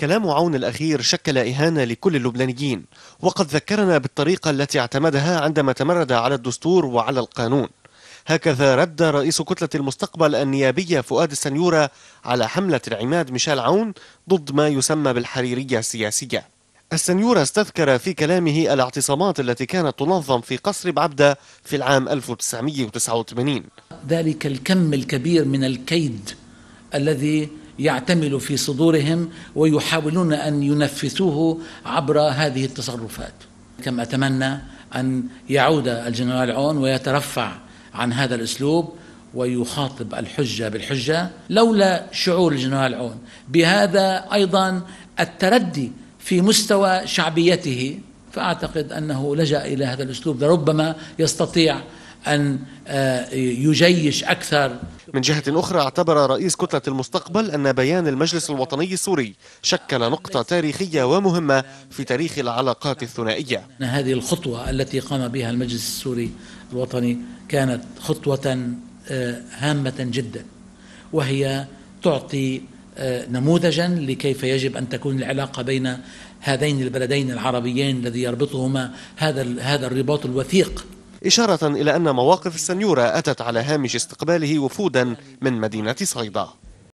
كلام عون الأخير شكل إهانة لكل اللبنانيين وقد ذكرنا بالطريقة التي اعتمدها عندما تمرد على الدستور وعلى القانون هكذا رد رئيس كتلة المستقبل النيابية فؤاد السنيورة على حملة العماد ميشيل عون ضد ما يسمى بالحريرية السياسية السنيورة استذكر في كلامه الاعتصامات التي كانت تنظم في قصر بعبدة في العام 1989 ذلك الكم الكبير من الكيد الذي يعتمل في صدورهم ويحاولون ان ينفذوه عبر هذه التصرفات كما اتمنى ان يعود الجنرال عون ويترفع عن هذا الاسلوب ويخاطب الحجه بالحجه لولا شعور الجنرال عون بهذا ايضا التردي في مستوى شعبيته فاعتقد انه لجا الى هذا الاسلوب لربما يستطيع ان آه، يجيش اكثر من جهة أخرى اعتبر رئيس كتلة المستقبل أن بيان المجلس الوطني السوري شكل نقطة تاريخية ومهمة في تاريخ العلاقات الثنائية هذه الخطوة التي قام بها المجلس السوري الوطني كانت خطوة آه، هامة جدا وهي تعطي آه، نموذجا لكيف يجب ان تكون العلاقه بين هذين البلدين العربيين الذي يربطهما هذا هذا الرباط الوثيق إشارة إلى أن مواقف السنيورة أتت على هامش استقباله وفودا من مدينة صيدا